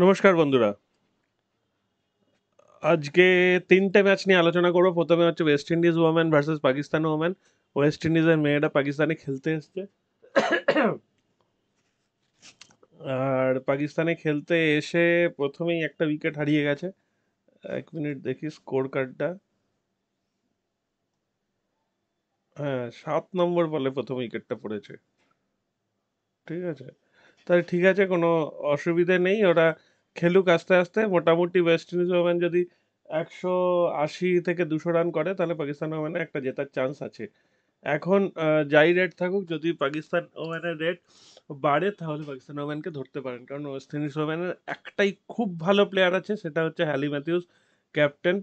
নমস্কার বন্ধুরা আজকে তিনটে ম্যাচ নিয়ে আলোচনা করবো প্রথমে হচ্ছে West Indies women versus Pakistan women West ইন্ডিজের মেয়েরা পাকিস্তানে খেলতে এসছে আর পাকিস্তানে খেলতে এসে প্রথমেই একটা উইকেট হারিয়ে গেছে এক মিনিট দেখি স্কোর কার্ডটা হ্যাঁ সাত নম্বর বলে প্রথম উইকেটটা পড়েছে ঠিক আছে তাহলে ঠিক আছে কোনো অসুবিধে নেই ওরা খেলুক আস্তে আস্তে মোটামুটি ওয়েস্ট ইন্ডিজ ওভেন যদি একশো আশি থেকে দুশো রান করে তাহলে পাকিস্তান ওভেনে একটা জেতার চান্স আছে এখন যাই রেট থাকুক যদি পাকিস্তান ওভেনের রেট বাড়ে তাহলে পাকিস্তান ওভেনকে ধরতে পারেন কারণ ওয়েস্ট ইন্ডিজ ওভেনের একটাই খুব ভালো প্লেয়ার আছে সেটা হচ্ছে হ্যালি ম্যাথিউস ক্যাপ্টেন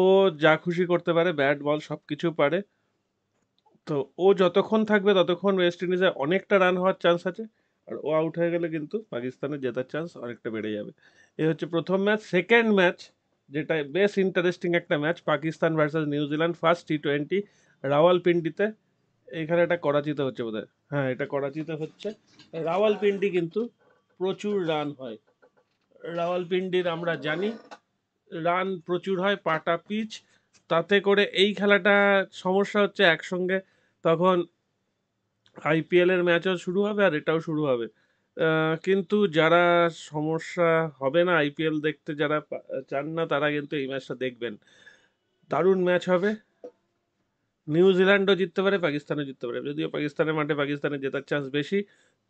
ও যা খুশি করতে পারে ব্যাট বল সব কিছু পারে তো ও যতক্ষণ থাকবে ততক্ষণ ওয়েস্ট ইন্ডিজে অনেকটা রান হওয়ার চান্স আছে আর ও আউট হয়ে গেলে কিন্তু পাকিস্তানের জেতার চান্স অনেকটা বেড়ে যাবে এই হচ্ছে প্রথম ম্যাচ সেকেন্ড ম্যাচ যেটা বেশ ইন্টারেস্টিং একটা match Pakistan versus New Zealand first T twenty রাওয়ালপিন্ডিতে এখানে এটা করাচিতে হচ্ছে বোধহয় হ্যাঁ এটা করাচিতে হচ্ছে রাওয়ালপিন্ডি কিন্তু প্রচুর রান হয় রাওয়ালপিন্ডির আমরা জানি রান প্রচুর হয় পাটা পিচ তাতে করে এই খেলাটা সমস্যা হচ্ছে একসঙ্গে তখন আইপিএলের ম্যাচও শুরু হবে আর এটাও শুরু হবে কিন্তু যারা সমস্যা হবে না আইপিএল দেখতে যারা চান না তারা কিন্তু এই ম্যাচটা দেখবেন দারুণ ম্যাচ হবে নিউজিল্যান্ডও জিততে পারে পাকিস্তানও জিততে পারে যদিও পাকিস্তানের মাঠে পাকিস্তানের জেতার চান্স বেশি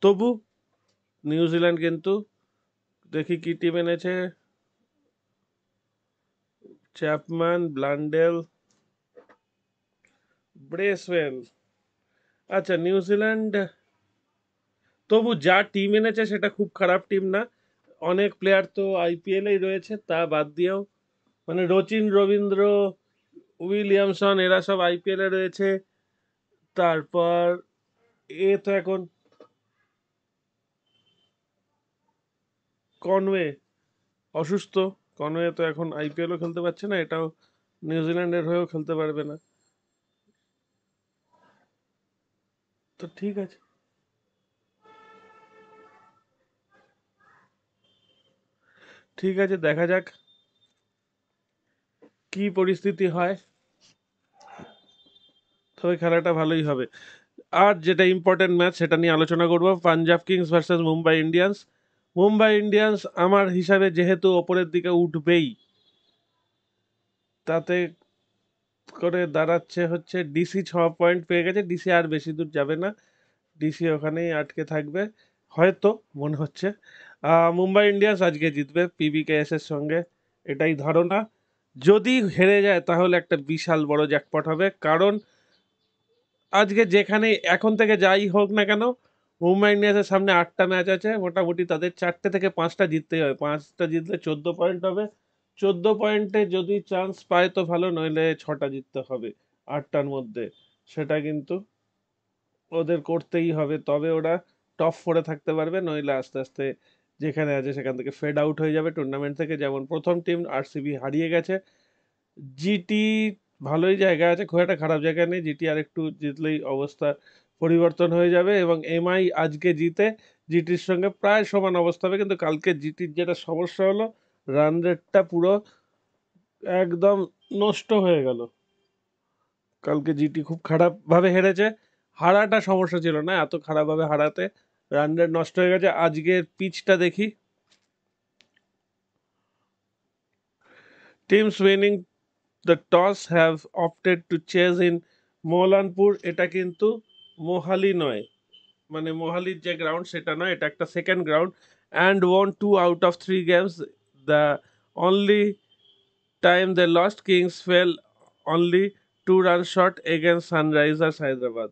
তবু নিউজিল্যান্ড কিন্তু দেখি কি টিম এনেছে চ্যাপম্যান ব্লান্ডেল ব্রেসওয়েল আচ্ছা নিউজিল্যান্ড তবু যা টিম এনেছে সেটা খুব খারাপ টিম না অনেক প্লেয়ার তো এই রয়েছে তা বাদ দিয়েও মানে রচিন রবীন্দ্র উইলিয়ামসন এরা সব আইপিএলে রয়েছে তারপর এ তো এখন কনওয়ে অসুস্থ কনওয়ে তো এখন আইপিএলও খেলতে পারছে না এটাও নিউজিল্যান্ডের হয়েও খেলতে পারবে না তো ঠিক আছে ঠিক আছে দেখা যাক কি পরিস্থিতি হয় তবে খেলাটা ভালোই হবে আর যেটা ইম্পর্টেন্ট ম্যাচ সেটা নিয়ে আলোচনা করব Punjab kings versus Mumbai Indians Mumbai Indians আমার হিসাবে যেহেতু ওপরের দিকে উঠবেই তাতে করে দাঁড়াচ্ছে হচ্ছে ডিসি ছ পয়েন্ট পেয়ে গেছে ডিসি আর বেশি দূর যাবে না ডিসি ওখানেই আটকে থাকবে হয়তো মনে হচ্ছে মুম্বাই ইন্ডিয়ান্স আজকে জিতবে পিবি এর সঙ্গে এটাই ধারণা যদি হেরে যায় তাহলে একটা বিশাল বড় জ্যাকপট হবে কারণ আজকে যেখানে এখন থেকে যাই হোক না কেন মুম্বাই ইন্ডিয়ান্সের সামনে আটটা ম্যাচ আছে মোটামুটি তাদের চারটে থেকে পাঁচটা জিততেই হবে পাঁচটা জিতলে চোদ্দ পয়েন্ট হবে চোদ্দ পয়েন্টে যদি চান্স পায় তো ভালো নইলে ছটা জিততে হবে আটটার মধ্যে সেটা কিন্তু ওদের করতেই হবে তবে ওরা টপ ফোরে থাকতে পারবে নইলে আস্তে আস্তে যেখানে আছে সেখান থেকে ফেড আউট হয়ে যাবে টুর্নামেন্ট থেকে যেমন প্রথম টিম আরসিবি হারিয়ে গেছে জিটি ভালোই জায়গা আছে খুব একটা খারাপ জায়গা নেই জিটি আর একটু জিতলেই অবস্থা পরিবর্তন হয়ে যাবে এবং এমআই আজকে জিতে জিটির সঙ্গে প্রায় সমান অবস্থা হবে কিন্তু কালকে জিটির যেটা সমস্যা হলো রান রেটটা পুরো একদম নষ্ট হয়ে গেল কালকে জিটি খুব খারাপভাবে হেরেছে হারাটা সমস্যা ছিল না এত খারাপভাবে হারাতে রান রেট নষ্ট হয়ে গেছে আজকের পিচটা দেখি teams winning the toss have opted to chase in Mullanpur এটা কিন্তু মোহালি নয় মানে মোহালির যে গ্রাউন্ড সেটা নয় এটা একটা second ground and one two out of three games the only time they lost, Kings fell only two run short against Sunrisers Hyderabad.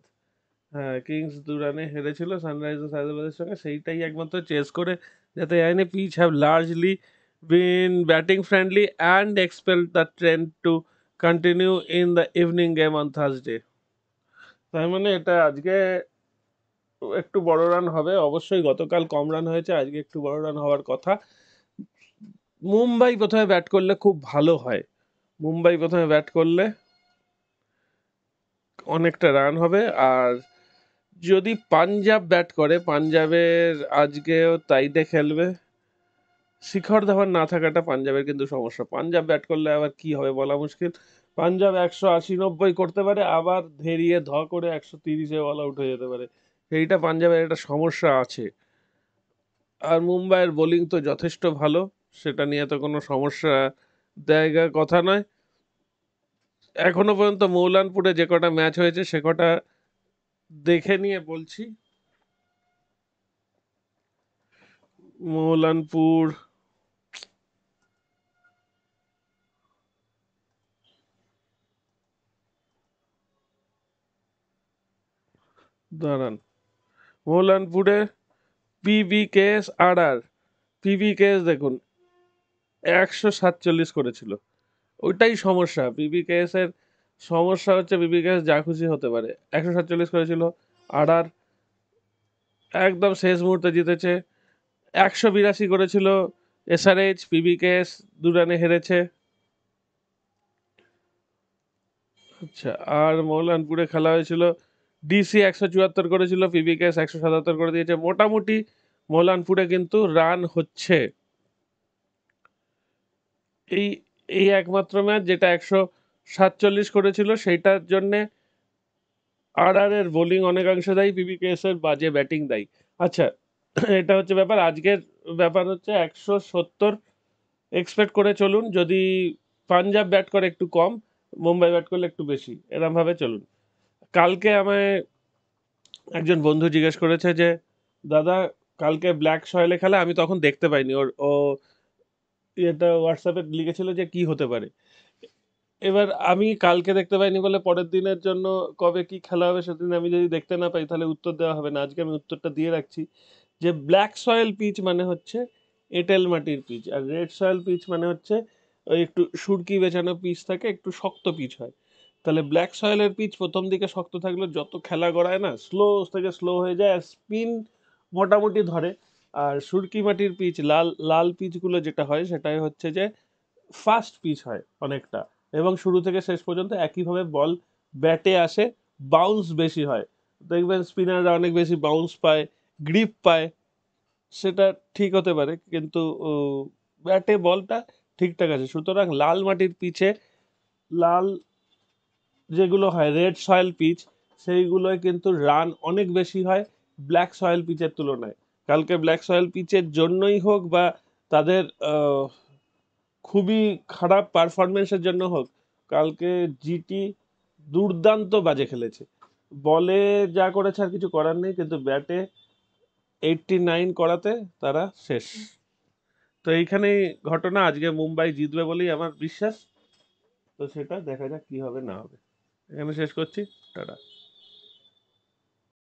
হ্যাঁ কিংস দু রানে হেরেছিল সানরাইজার্স হায়দ্রাবাদের সঙ্গে সেইটাই একমাত্র চেস করে যাতে আইনে pitch have largely been batting friendly and expect the trend to continue in the evening game on Thursday তার মানে এটা আজকে একটু বড় রান হবে অবশ্যই গতকাল কম রান হয়েছে আজকে একটু বড় রান হওয়ার কথা মুম্বাই প্রথমে ব্যাট করলে খুব ভালো হয় মুম্বাই প্রথমে ব্যাট করলে অনেকটা রান হবে আর যদি পাঞ্জাব ব্যাট করে পাঞ্জাবের আজকেও তাইতে খেলবে শিখর ধাওয়ান না থাকাটা পাঞ্জাবের কিন্তু সমস্যা পাঞ্জাব ব্যাট করলে আবার কি হবে বলা মুশকিল পাঞ্জাব একশো আশি নব্বই করতে পারে আবার ধেরিয়ে ধ করে একশো তিরিশে অল আউট হয়ে যেতে পারে সেইটা পাঞ্জাবের একটা সমস্যা আছে আর মুম্বাইয়ের বোলিং তো যথেষ্ট ভালো সেটা নিয়ে তো কোনো সমস্যা জায়গা কথা নয় এখনো পর্যন্ত মৌলানপুরে যে কটা ম্যাচ হয়েছে সে কটা দেখে নিয়ে বলছি মৌলানপুর দাঁড়ান মৌলানপুরে পিবি কেস আর আর পিবি কেস দেখুন একশো সাতচল্লিশ করেছিল ওইটাই সমস্যা বিবিকেএস এর সমস্যা হচ্ছে বিবিকেএস যা খুশি হতে পারে একশো সাতচল্লিশ করেছিল আর আর একদম শেষ মুহূর্তে জিতেছে একশো বিরাশি করেছিল এসআরএইচ বিবিকেএস দু রানে হেরেছে আচ্ছা আর মৌলানপুরে খেলা হয়েছিল ডিসি একশো চুয়াত্তর করেছিল পিবিকেএস একশো সাতাত্তর করে দিয়েছে মোটামুটি মৌলানপুরে কিন্তু রান হচ্ছে এই এই একমাত্র ম্যাচ যেটা একশো সাতচল্লিশ করেছিল সেইটার জন্যে আর আর এর বোলিং অনেকাংশে দায়ী বিবিকেএস এর বাজে ব্যাটিং দেয় আচ্ছা এটা হচ্ছে ব্যাপার আজকের ব্যাপার হচ্ছে একশো সত্তর এক্সপেক্ট করে চলুন যদি পাঞ্জাব ব্যাট করে একটু কম মুম্বাই ব্যাট করলে একটু বেশি এরমভাবে চলুন কালকে আমায় একজন বন্ধু জিজ্ঞেস করেছে যে দাদা কালকে ব্ল্যাক সয়েলে খেলে আমি তখন দেখতে পাইনি ওর ও এটা হোয়াটসঅ্যাপে লিখেছিল যে কি হতে পারে এবার আমি কালকে দেখতে পাইনি বলে পরের দিনের জন্য কবে কি খেলা হবে সেদিন আমি যদি দেখতে না পাই তাহলে উত্তর দেওয়া হবে না আজকে আমি উত্তরটা দিয়ে রাখছি যে ব্ল্যাক সয়েল পিচ মানে হচ্ছে এঁটেল মাটির পিচ আর রেড সয়েল পিচ মানে হচ্ছে ওই একটু সুরকি বেচানো পিচ থাকে একটু শক্ত পিচ হয় তাহলে ব্ল্যাক সয়েলের পিচ প্রথম দিকে শক্ত থাকলেও যত খেলা গড়ায় না স্লো থেকে স্লো হয়ে যায় আর স্পিন মোটামুটি ধরে আর সুরকি মাটির পিচ লাল লাল পিচগুলো যেটা হয় সেটাই হচ্ছে যে ফাস্ট পিচ হয় অনেকটা এবং শুরু থেকে শেষ পর্যন্ত একইভাবে বল ব্যাটে আসে বাউন্স বেশি হয় দেখবেন স্পিনাররা অনেক বেশি বাউন্স পায় গ্রিপ পায় সেটা ঠিক হতে পারে কিন্তু ব্যাটে বলটা ঠিকঠাক আছে সুতরাং লাল মাটির পিচে লাল যেগুলো হয় রেড সয়েল পিচ সেইগুলোয় কিন্তু রান অনেক বেশি হয় ব্ল্যাক সয়েল পিচের তুলনায় কালকে ব্ল্যাক সয়েল পিচের জন্যই হোক বা তাদের খুবই খারাপ পারফরমেন্সের জন্য হোক কালকে জিটি দুর্দান্ত বাজে খেলেছে বলে যা করেছে আর কিছু করার নেই কিন্তু ব্যাটে এইটটি নাইন করাতে তারা শেষ তো এইখানেই ঘটনা আজকে মুম্বাই জিতবে বলেই আমার বিশ্বাস তো সেটা দেখা যাক কী হবে না হবে এখানে শেষ করছি টাটা